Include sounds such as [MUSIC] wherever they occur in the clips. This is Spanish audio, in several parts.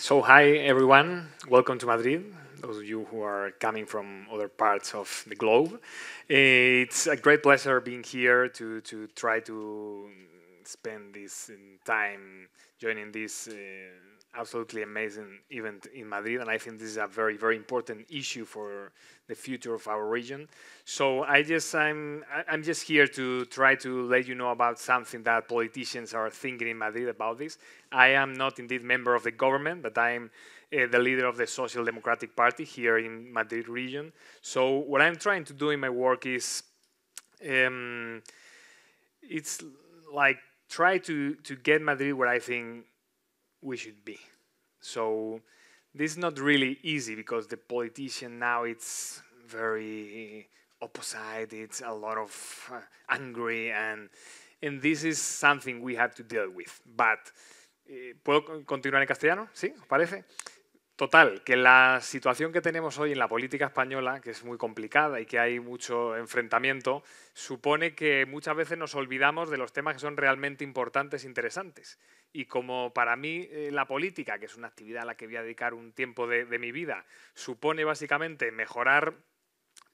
So hi everyone, welcome to Madrid. Those of you who are coming from other parts of the globe, it's a great pleasure being here to to try to spend this mm, time joining this. Uh, absolutely amazing event in Madrid, and I think this is a very, very important issue for the future of our region. So I just, I'm, I'm just here to try to let you know about something that politicians are thinking in Madrid about this. I am not indeed member of the government, but I'm uh, the leader of the Social Democratic Party here in Madrid region. So what I'm trying to do in my work is, um, it's like try to to get Madrid where I think we should be. So this is not really easy because the politician now it's very opposite. It's a lot of uh, angry and and this is something we have to deal with. But eh, puedo continuar en castellano, ¿sí? ¿Os parece? Total, que la situación que tenemos hoy en la política española, que es muy complicada y que hay mucho enfrentamiento, supone que muchas veces nos olvidamos de los temas que son realmente importantes e interesantes. Y como para mí eh, la política, que es una actividad a la que voy a dedicar un tiempo de, mi vida, supone básicamente mejorar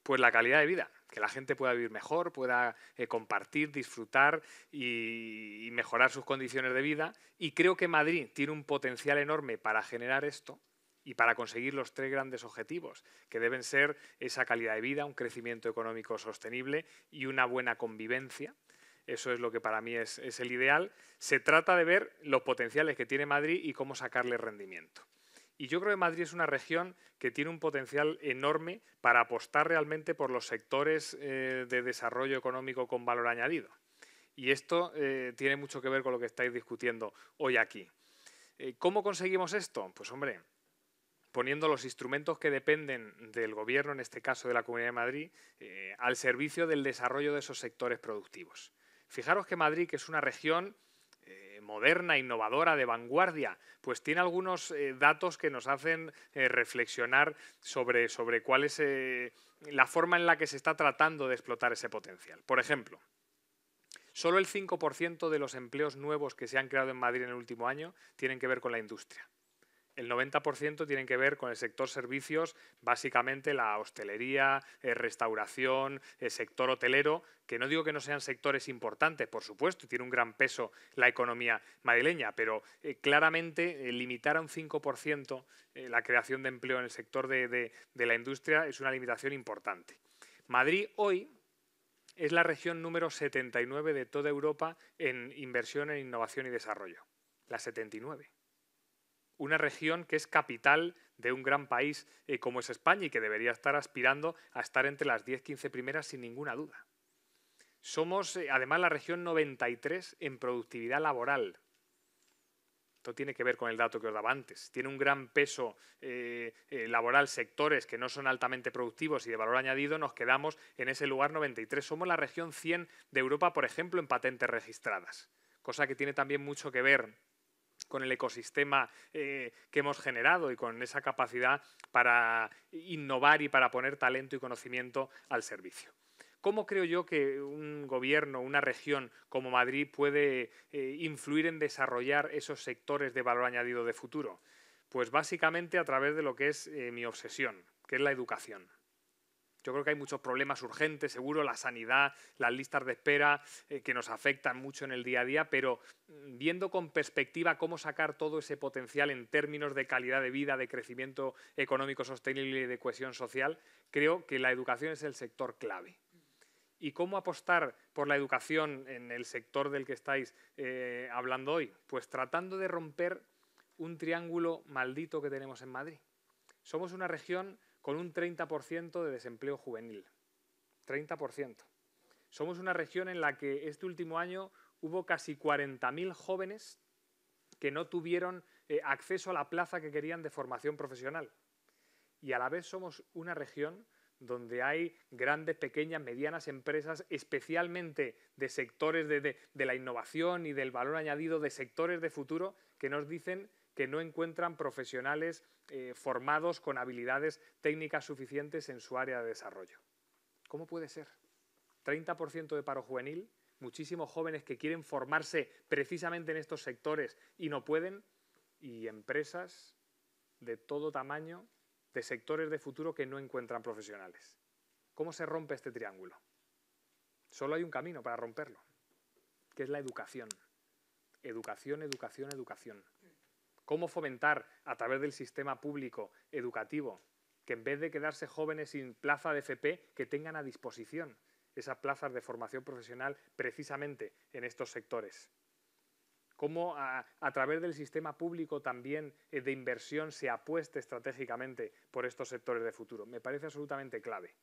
pues, la calidad de vida, que la gente pueda vivir mejor, pueda eh, compartir, disfrutar y, mejorar sus condiciones de vida. Y creo que Madrid tiene un potencial enorme para generar esto y para conseguir los tres grandes objetivos, que deben ser esa calidad de vida, un crecimiento económico sostenible y una buena convivencia eso es lo que para mí es, el ideal. Se trata de ver los potenciales que tiene Madrid y cómo sacarle rendimiento. Y yo creo que Madrid es una región que tiene un potencial enorme para apostar realmente por los sectores eh, de desarrollo económico con valor añadido. Y esto eh, tiene mucho que ver con lo que estáis discutiendo hoy aquí. Eh, ¿Cómo conseguimos esto? Pues hombre, poniendo los instrumentos que dependen del gobierno, en este caso de la Comunidad de Madrid, al servicio del desarrollo de esos sectores productivos. Fijaros que Madrid, que es una región eh, moderna, innovadora, de vanguardia, pues tiene algunos eh, datos que nos hacen eh, reflexionar sobre, sobre cuál es la forma en la que se está tratando de explotar ese potencial. Por ejemplo, solo el 5% de los empleos nuevos que se han creado en Madrid en el último año tienen que ver con la industria el 90% tienen que ver con el sector servicios, básicamente la hostelería, eh, restauración, el sector hotelero, que no digo que no sean sectores importantes, por supuesto, tiene un gran peso la economía madrileña, pero eh, claramente eh, limitar a un 5% la creación de empleo en el sector de, de la industria es una limitación importante. Madrid hoy es la región número 79 de toda Europa en inversión en innovación y desarrollo. La 79 una región que es capital de un gran país eh, como es España y que debería estar aspirando a estar entre las 10-15 primeras sin ninguna duda. Somos eh, además la región 93 en productividad laboral. Esto tiene que ver con el dato que os daba antes. Tiene un gran peso eh, laboral sectores que no son altamente productivos y de valor añadido, nos quedamos en ese lugar 93. Somos la región 100 de Europa, por ejemplo, en patentes registradas, cosa que tiene también mucho que ver con el ecosistema eh, que hemos generado y con esa capacidad para innovar y para poner talento y conocimiento al servicio. ¿Cómo creo yo que un gobierno, una región como Madrid puede eh, influir en desarrollar esos sectores de valor añadido de futuro? Pues básicamente a través de lo que es eh, mi obsesión, que es la educación. Yo creo que hay muchos problemas urgentes, seguro, la sanidad, las listas de espera eh, que nos afectan mucho en el día a día, pero mm, viendo con perspectiva cómo sacar todo ese potencial en términos de calidad de vida, de crecimiento económico sostenible y de cohesión social, creo que la educación es el sector clave y cómo apostar por la educación en el sector del que estáis eh, hablando hoy? Pues tratando de romper un triángulo maldito que tenemos en Madrid. Somos una región con un 30% de desempleo juvenil. 30%. Somos una región en la que este último año hubo casi 40.000 jóvenes que no tuvieron eh, acceso a la plaza que querían de formación profesional. Y a la vez somos una región donde hay grandes, pequeñas, medianas empresas, especialmente de sectores de la innovación y del valor añadido, de sectores de futuro, que nos dicen que no encuentran profesionales eh, formados con habilidades técnicas suficientes en su área de desarrollo. ¿Cómo puede ser? 30% de paro juvenil, muchísimos jóvenes que quieren formarse precisamente en estos sectores y no pueden, y empresas de todo tamaño, de sectores de futuro que no encuentran profesionales. ¿Cómo se rompe este triángulo? Solo hay un camino para romperlo, que es la educación. Educación, educación, educación cómo fomentar a través del sistema público educativo que en vez de quedarse jóvenes sin plaza de FP, que tengan a disposición esas plazas de formación profesional precisamente en estos sectores. Cómo a, través del sistema público también eh, de inversión se apueste estratégicamente por estos sectores de futuro. Me parece absolutamente clave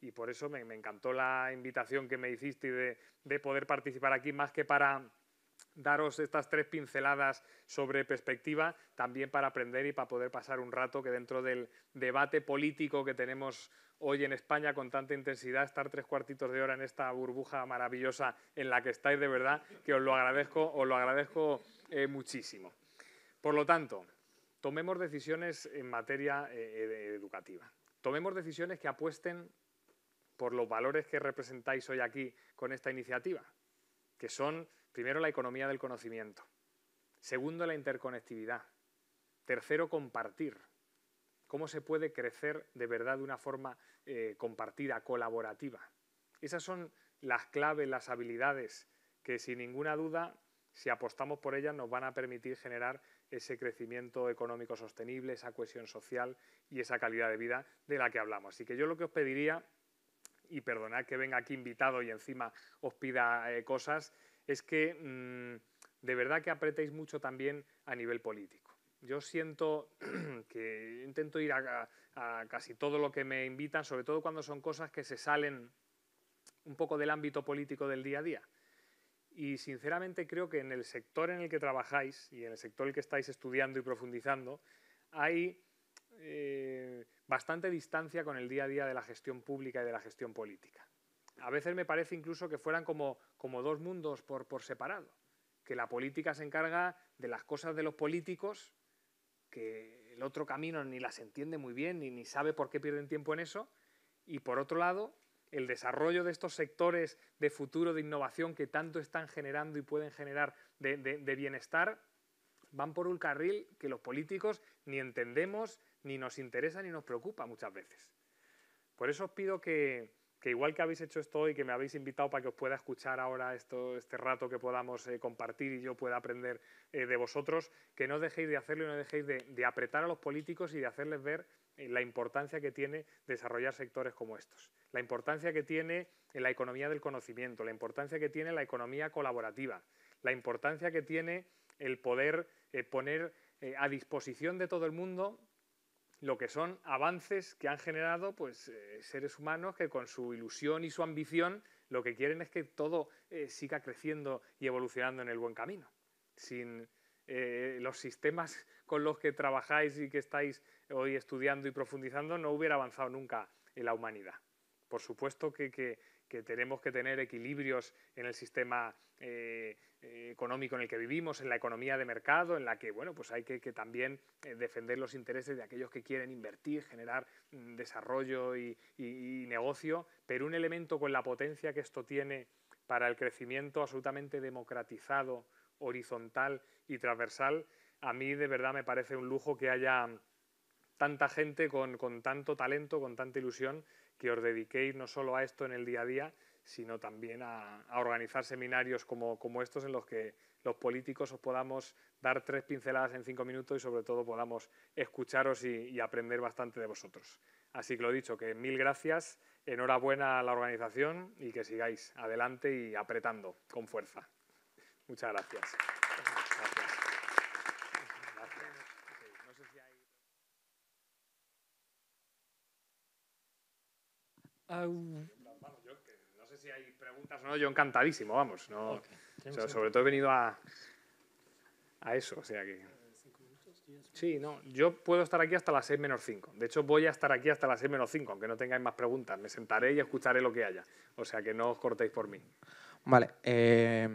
y por eso me, encantó la invitación que me hiciste de, poder participar aquí, más que para daros estas tres pinceladas sobre perspectiva, también para aprender y para poder pasar un rato que dentro del debate político que tenemos hoy en España con tanta intensidad, estar tres cuartitos de hora en esta burbuja maravillosa en la que estáis, de verdad, que os lo agradezco, os lo agradezco eh, muchísimo. Por lo tanto, tomemos decisiones en materia eh, educativa. Tomemos decisiones que apuesten por los valores que representáis hoy aquí con esta iniciativa, que son Primero, la economía del conocimiento. Segundo, la interconectividad. Tercero, compartir. ¿Cómo se puede crecer de verdad de una forma eh, compartida, colaborativa? Esas son las claves, las habilidades que sin ninguna duda, si apostamos por ellas, nos van a permitir generar ese crecimiento económico sostenible, esa cohesión social y esa calidad de vida de la que hablamos. Así que yo lo que os pediría, y perdonad que venga aquí invitado y encima os pida eh, cosas, es que mm, de verdad que apretéis mucho también a nivel político. Yo siento [CLEARS THROAT] que intento ir a, casi todo lo que me invitan, sobre todo cuando son cosas que se salen un poco del ámbito político del día a día. Y sinceramente creo que en el sector en el que trabajáis y en el sector en el que estáis estudiando y profundizando, hay eh, bastante distancia con el día a día de la gestión pública y de la gestión política a veces me parece incluso que fueran como, dos mundos por, separado, que la política se encarga de las cosas de los políticos, que el otro camino ni las entiende muy bien, ni, ni sabe por qué pierden tiempo en eso, y por otro lado, el desarrollo de estos sectores de futuro, de innovación que tanto están generando y pueden generar de, de, bienestar, van por un carril que los políticos ni entendemos, ni nos interesa, ni nos preocupa muchas veces. Por eso os pido que, que igual que habéis hecho esto y que me habéis invitado para que os pueda escuchar ahora este rato que podamos eh, compartir y yo pueda aprender eh, de vosotros, que no dejéis de hacerlo y no dejéis de, apretar a los políticos y de hacerles ver eh, la importancia que tiene desarrollar sectores como estos, la importancia que tiene la economía del conocimiento, la importancia que tiene la economía colaborativa, la importancia que tiene el poder poner a disposición de todo el mundo lo que son avances que han generado pues, eh, seres humanos que con su ilusión y su ambición lo que quieren es que todo eh, siga creciendo y evolucionando en el buen camino. Sin eh, los sistemas con los que trabajáis y que estáis hoy estudiando y profundizando, no hubiera avanzado nunca la humanidad. Por supuesto que que tenemos que tener equilibrios en el sistema eh, eh, económico en el que vivimos, en la economía de mercado, en la que pues hay que, también eh, defender los intereses de aquellos que quieren invertir, generar mm, desarrollo y, negocio, pero un elemento con la potencia que esto tiene para el crecimiento absolutamente democratizado, horizontal y transversal, a mí de verdad me parece un lujo que haya tanta gente con, con tanto talento, con tanta ilusión que os dediquéis no solo a esto en el día a día, sino también a, organizar seminarios como, estos en los que los políticos os podamos dar tres pinceladas en cinco minutos y sobre todo podamos escucharos y, y aprender bastante de vosotros. Así que lo dicho, que mil gracias, enhorabuena a la organización y que sigáis adelante y apretando con fuerza. Muchas gracias. no sé si hay preguntas o no, yo encantadísimo, vamos. No, sobre todo he venido a, eso, sea eh, Sí, no, yo puedo estar aquí hasta las 6 menos 5. De hecho, voy a estar aquí hasta las 6 menos 5, aunque no tengáis más preguntas. Me sentaré y escucharé lo que haya. O sea que no os cortéis por mí. Vale. Eh,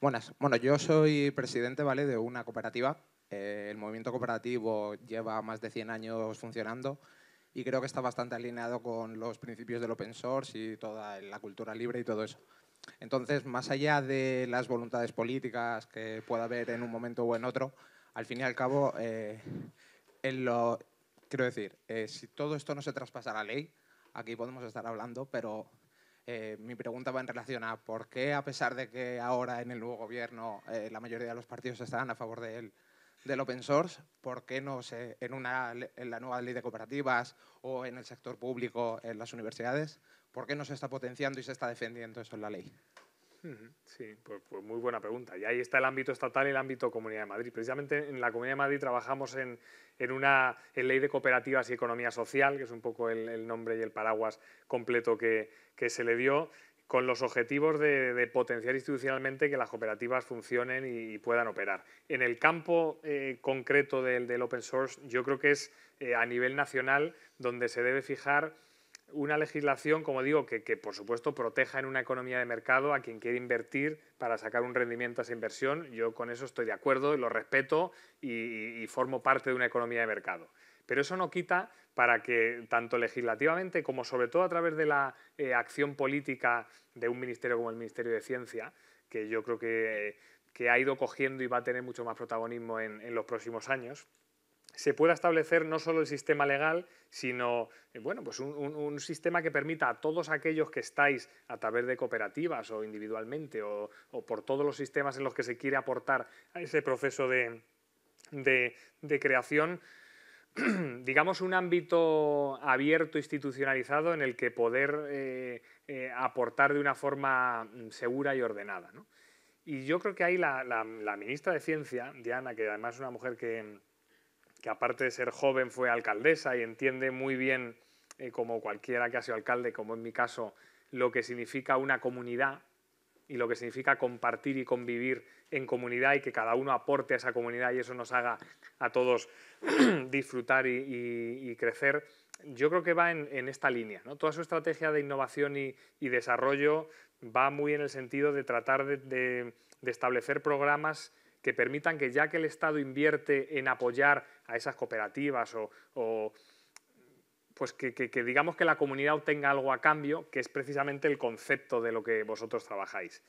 buenas. Bueno, yo soy presidente ¿vale? de una cooperativa. Eh, el movimiento cooperativo lleva más de 100 años funcionando y creo que está bastante alineado con los principios del open source y toda la cultura libre y todo eso. Entonces, más allá de las voluntades políticas que pueda haber en un momento o en otro, al fin y al cabo, eh, en lo, quiero decir, eh, si todo esto no se traspasa a la ley, aquí podemos estar hablando, pero eh, mi pregunta va en relación a por qué, a pesar de que ahora en el nuevo gobierno la mayoría de los partidos están a favor de él, del open source, ¿por qué no se, en, en la nueva ley de cooperativas o en el sector público, en las universidades, por qué no se está potenciando y se está defendiendo eso en la ley? Sí, pues, pues, muy buena pregunta. Y ahí está el ámbito estatal y el ámbito Comunidad de Madrid. Precisamente en la Comunidad de Madrid trabajamos en, una ley de cooperativas y economía social, que es un poco el, nombre y el paraguas completo que, que se le dio con los objetivos de, potenciar institucionalmente que las cooperativas funcionen y, puedan operar. En el campo eh, concreto del, open source, yo creo que es eh, a nivel nacional donde se debe fijar una legislación, como digo, que, por supuesto proteja en una economía de mercado a quien quiere invertir para sacar un rendimiento a esa inversión. Yo con eso estoy de acuerdo, lo respeto y formo parte de una economía de mercado. Pero eso no quita para que tanto legislativamente como sobre todo a través de la eh, acción política de un ministerio como el Ministerio de Ciencia, que yo creo que, ha ido cogiendo y va a tener mucho más protagonismo en, los próximos años, se pueda establecer no solo el sistema legal, sino eh, bueno, pues un, sistema que permita a todos aquellos que estáis a través de cooperativas o individualmente o, por todos los sistemas en los que se quiere aportar a ese proceso de creación, [CLEARS THROAT] digamos, un ámbito abierto, institucionalizado, en el que poder eh, eh, aportar de una forma mm, segura y ordenada. Y yo creo que ahí la, ministra de Ciencia, Diana, que además es una mujer que, aparte de ser joven fue alcaldesa y entiende muy bien, eh, como cualquiera que ha sido alcalde, como en mi caso, lo que significa una comunidad y lo que significa compartir y convivir en comunidad y que cada uno aporte a esa comunidad y eso nos haga a todos [CLEARS THROAT] disfrutar y, crecer, yo creo que va en, esta línea. Toda su estrategia de innovación y, desarrollo va muy en el sentido de tratar de, establecer programas que permitan que ya que el Estado invierte en apoyar a esas cooperativas o pues que, digamos que la comunidad obtenga algo a cambio, que es precisamente el concepto de lo que vosotros trabajáis.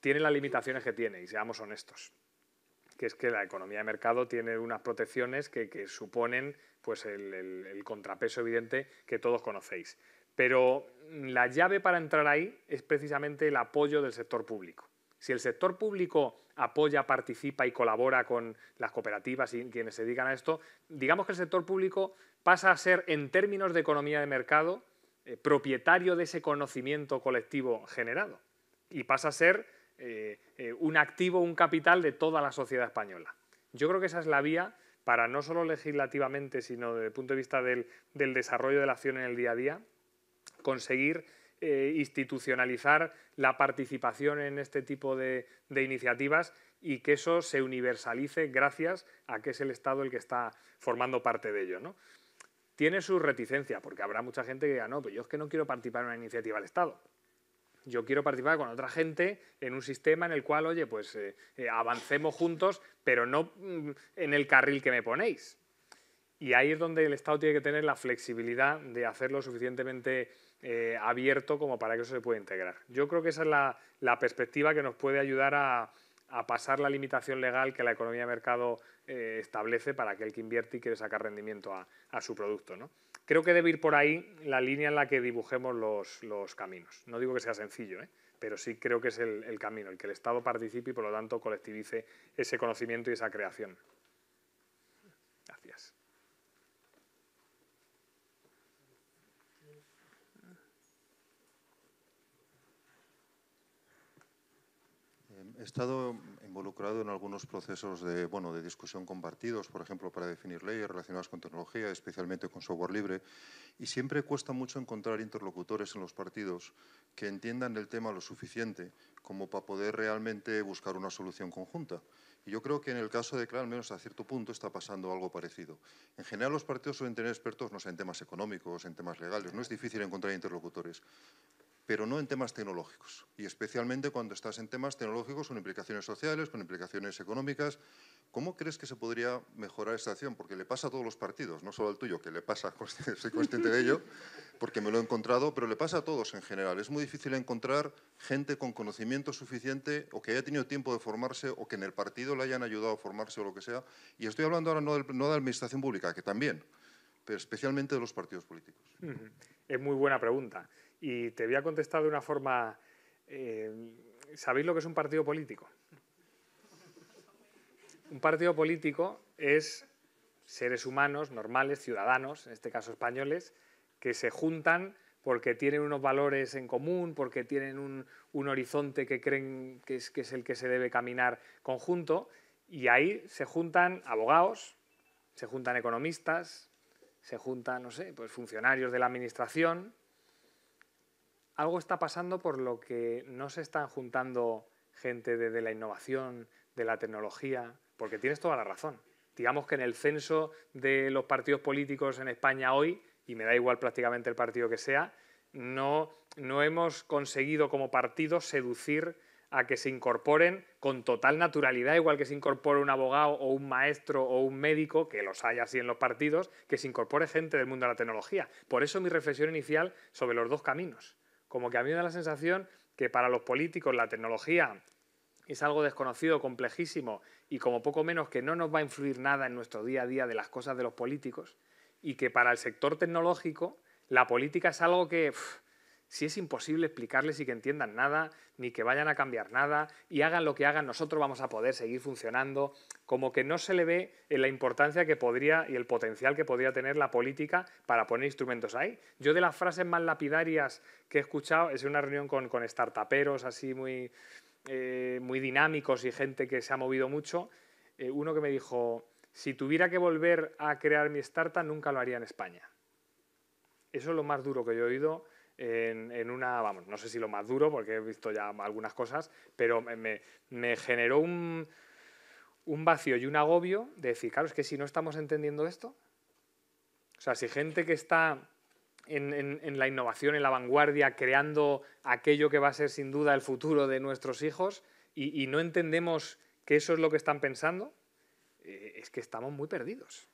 Tiene las limitaciones que tiene, y seamos honestos, que es que la economía de mercado tiene unas protecciones que, suponen pues el contrapeso evidente que todos conocéis. Pero la llave para entrar ahí es precisamente el apoyo del sector público. Si el sector público apoya, participa y colabora con las cooperativas y quienes se dedican a esto, digamos que el sector público pasa a ser, en términos de economía de mercado, eh, propietario de ese conocimiento colectivo generado y pasa a ser eh, eh, un activo, un capital de toda la sociedad española. Yo creo que esa es la vía para no solo legislativamente, sino desde el punto de vista del, desarrollo de la acción en el día a día, conseguir institucionalizar la participación en este tipo de, de, iniciativas y que eso se universalice gracias a que es el Estado el que está formando parte de ello. ¿no? tiene su reticencia, porque habrá mucha gente que diga, no, pues yo es que no quiero participar en una iniciativa del Estado. Yo quiero participar con otra gente en un sistema en el cual, oye, pues eh, eh, avancemos juntos, pero no mm, en el carril que me ponéis. Y ahí es donde el Estado tiene que tener la flexibilidad de hacerlo suficientemente eh, abierto como para que eso se pueda integrar. Yo creo que esa es la perspectiva que nos puede ayudar a, a pasar la limitación legal que la economía de mercado eh, establece para aquel que invierte y quiere sacar rendimiento a, su producto. ¿no? Creo que debe ir por ahí la línea en la que dibujemos los, caminos. No digo que sea sencillo, ¿eh? pero sí creo que es el, el camino, el que el Estado participe y por lo tanto colectivice ese conocimiento y esa creación. He estado involucrado en algunos procesos de, bueno, de discusión compartidos, por ejemplo, para definir leyes relacionadas con tecnología, especialmente con software libre, y siempre cuesta mucho encontrar interlocutores en los partidos que entiendan el tema lo suficiente como para poder realmente buscar una solución conjunta. Y yo creo que en el caso de CLA, al menos a cierto punto, está pasando algo parecido. En general, los partidos suelen tener expertos, no sé, en temas económicos, en temas legales. No es difícil encontrar interlocutores pero no en temas tecnológicos, y especialmente cuando estás en temas tecnológicos con implicaciones sociales, con implicaciones económicas. ¿Cómo crees que se podría mejorar esta acción? Porque le pasa a todos los partidos, no solo al tuyo, que le pasa, [LAUGHS] soy consciente de ello, porque me lo he encontrado, pero le pasa a todos en general. Es muy difícil encontrar gente con conocimiento suficiente o que haya tenido tiempo de formarse o que en el partido le hayan ayudado a formarse o lo que sea. Y estoy hablando ahora no, de administración pública, que también, pero especialmente de los partidos políticos. Es muy buena pregunta. Y te voy a contestar de una forma... Eh, ¿Sabéis lo que es un partido político? Un partido político es seres humanos, normales, ciudadanos, en este caso españoles, que se juntan porque tienen unos valores en común, porque tienen un, horizonte que creen que es, que es el que se debe caminar conjunto, y ahí se juntan abogados, se juntan economistas, se juntan, no sé, pues funcionarios de la administración, algo está pasando por lo que no se están juntando gente de, la innovación, de la tecnología, porque tienes toda la razón. Digamos que en el censo de los partidos políticos en España hoy, y me da igual prácticamente el partido que sea, no, no hemos conseguido como partido seducir a que se incorporen con total naturalidad, igual que se incorpore un abogado o un maestro o un médico, que los haya así en los partidos, que se incorpore gente del mundo de la tecnología. Por eso mi reflexión inicial sobre los dos caminos. Como que a mí me da la sensación que para los políticos la tecnología es algo desconocido, complejísimo y como poco menos que no nos va a influir nada en nuestro día a día de las cosas de los políticos y que para el sector tecnológico la política es algo que si es imposible explicarles y que entiendan nada, ni que vayan a cambiar nada, y hagan lo que hagan, nosotros vamos a poder seguir funcionando, como que no se le ve eh, la importancia que podría y el potencial que podría tener la política para poner instrumentos ahí. Yo de las frases más lapidarias que he escuchado es una reunión con, con startuperos así eh, muy, dinámicos y gente que se ha movido mucho, eh, uno que me dijo, si tuviera que volver a crear mi startup, nunca lo haría en España. Eso es lo más duro que yo he oído en, una, vamos, no sé si lo más duro, porque he visto ya algunas cosas, pero me, generó un, vacío y un agobio de decir, claro, es que si no estamos entendiendo esto, o sea, si gente que está en, la innovación, en la vanguardia, creando aquello que va a ser sin duda el futuro de nuestros hijos y, no entendemos que eso es lo que están pensando, eh, es que estamos muy perdidos.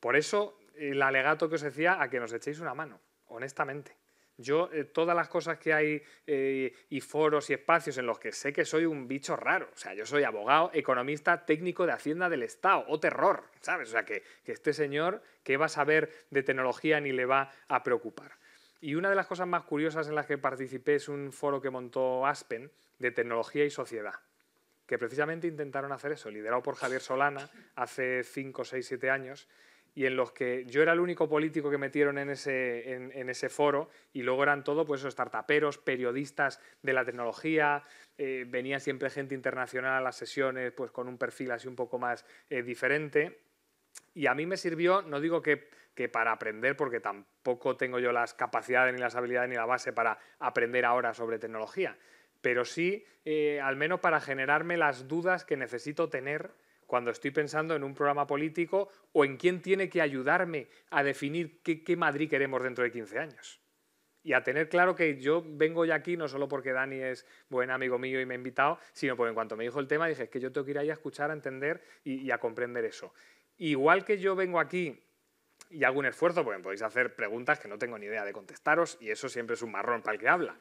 Por eso el alegato que os decía a que nos echéis una mano, honestamente. Yo, eh, todas las cosas que hay eh, y foros y espacios en los que sé que soy un bicho raro, o sea, yo soy abogado, economista, técnico de Hacienda del Estado, o terror, ¿sabes? O sea, que, que este señor que va a saber de tecnología ni le va a preocupar. Y una de las cosas más curiosas en las que participé es un foro que montó Aspen de tecnología y sociedad, que precisamente intentaron hacer eso, liderado por Javier Solana hace 5, 6, 7 años y en los que yo era el único político que metieron en ese, en, ese foro y luego eran todo pues esos startuperos, periodistas de la tecnología, eh, venía siempre gente internacional a las sesiones pues con un perfil así un poco más eh, diferente y a mí me sirvió, no digo que, que para aprender porque tampoco tengo yo las capacidades ni las habilidades ni la base para aprender ahora sobre tecnología, pero sí eh, al menos para generarme las dudas que necesito tener cuando estoy pensando en un programa político o en quién tiene que ayudarme a definir qué, Madrid queremos dentro de 15 años y a tener claro que yo vengo ya aquí no solo porque Dani es buen amigo mío y me ha invitado, sino porque en cuanto me dijo el tema dije, es que yo tengo que ir ahí a escuchar, a entender y, a comprender eso. Igual que yo vengo aquí y hago un esfuerzo, porque podéis hacer preguntas que no tengo ni idea de contestaros y eso siempre es un marrón para el que habla.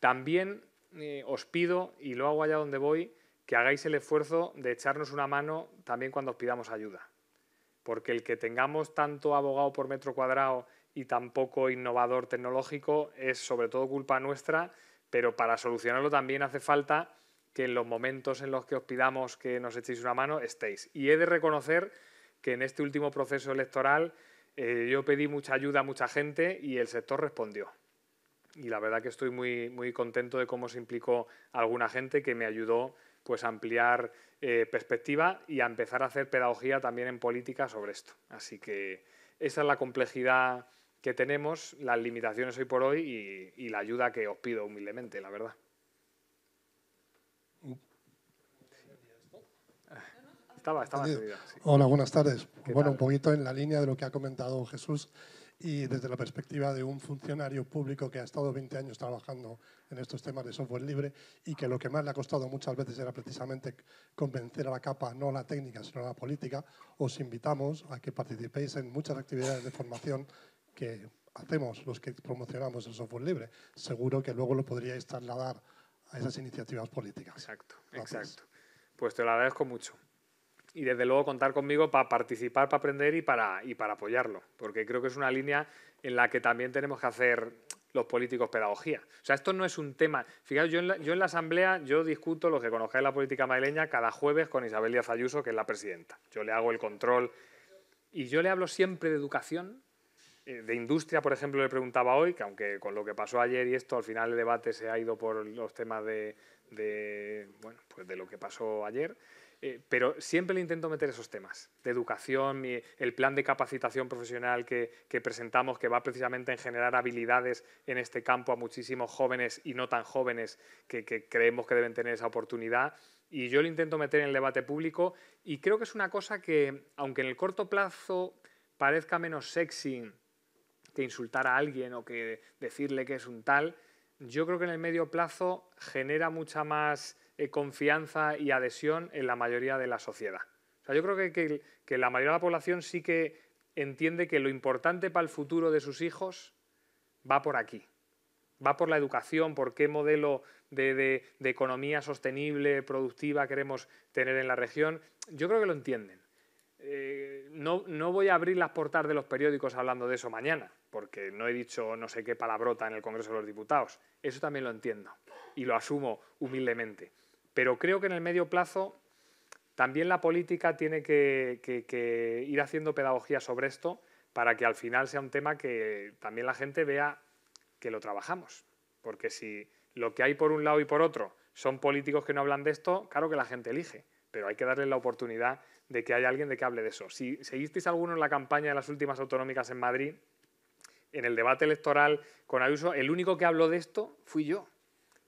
También eh, os pido, y lo hago allá donde voy, que hagáis el esfuerzo de echarnos una mano también cuando os pidamos ayuda. Porque el que tengamos tanto abogado por metro cuadrado y tan poco innovador tecnológico es sobre todo culpa nuestra, pero para solucionarlo también hace falta que en los momentos en los que os pidamos que nos echéis una mano estéis. Y he de reconocer que en este último proceso electoral eh, yo pedí mucha ayuda a mucha gente y el sector respondió. Y la verdad que estoy muy, muy contento de cómo se implicó alguna gente que me ayudó pues ampliar eh, perspectiva y a empezar a hacer pedagogía también en política sobre esto. Así que esa es la complejidad que tenemos, las limitaciones hoy por hoy y, la ayuda que os pido humildemente, la verdad. Estaba, estaba Hola, buenas tardes. Bueno, un poquito en la línea de lo que ha comentado Jesús y desde la perspectiva de un funcionario público que ha estado 20 años trabajando en estos temas de software libre y que lo que más le ha costado muchas veces era precisamente convencer a la capa, no a la técnica, sino a la política, os invitamos a que participéis en muchas actividades de formación que hacemos los que promocionamos el software libre. Seguro que luego lo podríais trasladar a esas iniciativas políticas. Exacto, exacto. Pues te lo agradezco mucho y desde luego contar conmigo para participar, para aprender y para, y para apoyarlo, porque creo que es una línea en la que también tenemos que hacer los políticos pedagogía. O sea, esto no es un tema. Fijaos, yo en la, Asamblea yo discuto lo que conozcáis la política madrileña cada jueves con Isabel Díaz Ayuso, que es la presidenta. Yo le hago el control y yo le hablo siempre de educación, eh, de industria, por ejemplo, le preguntaba hoy, que aunque con lo que pasó ayer y esto, al final el debate se ha ido por los temas de, de bueno, pues de lo que pasó ayer. Eh, pero siempre le intento meter esos temas de educación, y el plan de capacitación profesional que, presentamos, que va precisamente en generar habilidades en este campo a muchísimos jóvenes y no tan jóvenes que, que creemos que deben tener esa oportunidad. Y yo lo intento meter en el debate público y creo que es una cosa que, aunque en el corto plazo parezca menos sexy que insultar a alguien o que decirle que es un tal, yo creo que en el medio plazo genera mucha más eh, confianza y adhesión en la mayoría de la sociedad. O sea, yo creo que, que, la mayoría de la población sí que entiende que lo importante para el futuro de sus hijos va por aquí, va por la educación, por qué modelo de, economía sostenible, productiva queremos tener en la región. Yo creo que lo entienden. Eh, no, no, voy a abrir las portadas de los periódicos hablando de eso mañana, porque no he dicho no sé qué palabrota en el Congreso de los Diputados. Eso también lo entiendo y lo asumo humildemente. Pero creo que en el medio plazo también la política tiene que, ir haciendo pedagogía sobre esto para que al final sea un tema que también la gente vea que lo trabajamos. Porque si lo que hay por un lado y por otro son políticos que no hablan de esto, claro que la gente elige, pero hay que darle la oportunidad de que haya alguien de que hable de eso. Si seguisteis alguno en la campaña de las últimas autonómicas en Madrid, en el debate electoral con Ayuso, el único que habló de esto fui yo.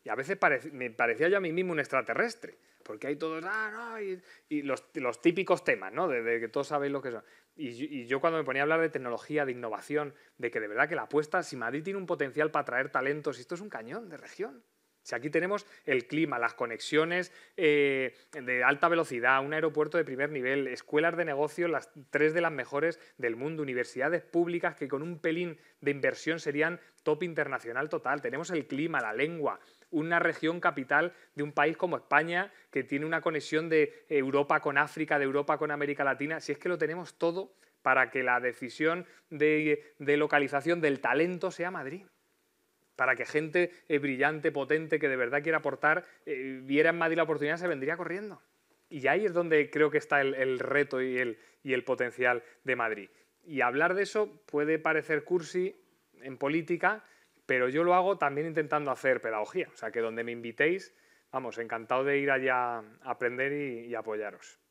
Y a veces me parecía yo a mí mismo un extraterrestre, porque hay todos, ah, no, y, los, típicos temas, ¿no? De, que todos sabéis lo que son. Y, yo cuando me ponía a hablar de tecnología, de innovación, de que de verdad que la apuesta, si Madrid tiene un potencial para atraer talentos, esto es un cañón de región. Si aquí tenemos el clima, las conexiones eh, de alta velocidad, un aeropuerto de primer nivel, escuelas de negocio, las tres de las mejores del mundo, universidades públicas que con un pelín de inversión serían top internacional total, tenemos el clima, la lengua, una región capital de un país como España, que tiene una conexión de Europa con África, de Europa con América Latina, si es que lo tenemos todo para que la decisión de, localización del talento sea Madrid para que gente eh, brillante, potente, que de verdad quiera aportar, eh, viera en Madrid la oportunidad, se vendría corriendo. Y ahí es donde creo que está el, reto y el, potencial de Madrid. Y hablar de eso puede parecer cursi en política, pero yo lo hago también intentando hacer pedagogía, o sea que donde me invitéis, vamos, encantado de ir allá a aprender y, y apoyaros.